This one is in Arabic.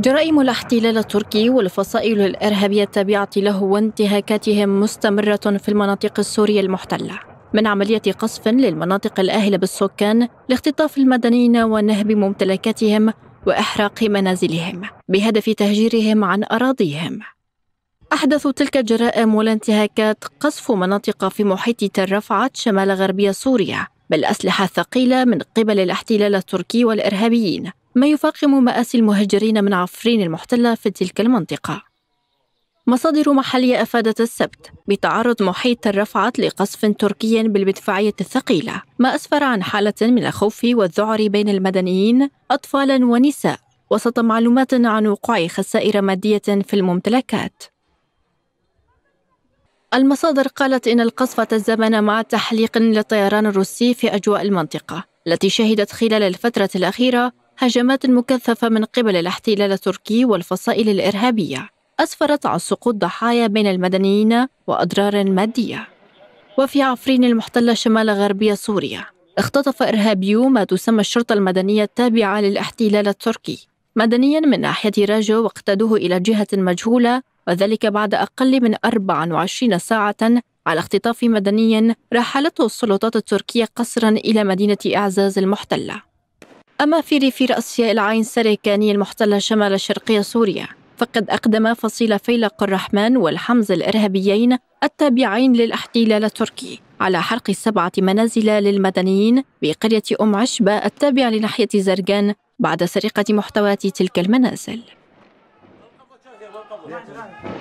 جرائم الاحتلال التركي والفصائل الإرهابية التابعة له وانتهاكاتهم مستمرة في المناطق السورية المحتلة من عملية قصف للمناطق الآهلة بالسكان لاختطاف المدنيين ونهب ممتلكاتهم وإحراق منازلهم بهدف تهجيرهم عن أراضيهم أحدث تلك الجرائم والانتهاكات قصف مناطق في محيط تل رفعت شمال غربية سوريا بالأسلحة الثقيلة من قبل الاحتلال التركي والإرهابيين ما يفاقم مآسي المهجرين من عفرين المحتلة في تلك المنطقة مصادر محلية أفادت السبت بتعرض محيط الرفعت لقصف تركي بالمدفعية الثقيلة ما أسفر عن حالة من الخوف والذعر بين المدنيين أطفالا ونساء وسط معلومات عن وقوع خسائر مادية في الممتلكات المصادر قالت إن القصف تزامن مع تحليق للطيران الروسي في أجواء المنطقة التي شهدت خلال الفترة الأخيرة هجمات مكثفة من قبل الاحتلال التركي والفصائل الإرهابية أسفرت عن سقوط ضحايا بين المدنيين وأضرار مادية وفي عفرين المحتلة شمال غربية سوريا اختطف إرهابيو ما تسمى الشرطة المدنية التابعة للاحتلال التركي مدنيا من ناحية راجو واقتادوه إلى جهة مجهولة وذلك بعد أقل من 24 ساعة على اختطاف مدني رحلته السلطات التركية قسرا إلى مدينة إعزاز المحتلة أما في ريف رأس العين سريكاني المحتلة شمال شرقي سوريا فقد أقدم فصيل فيلق الرحمن والحمز الإرهابيين التابعين للاحتلال التركي على حرق سبعة منازل للمدنيين بقرية أم عشبة التابعة لناحية زرقان بعد سرقة محتويات تلك المنازل 你看你看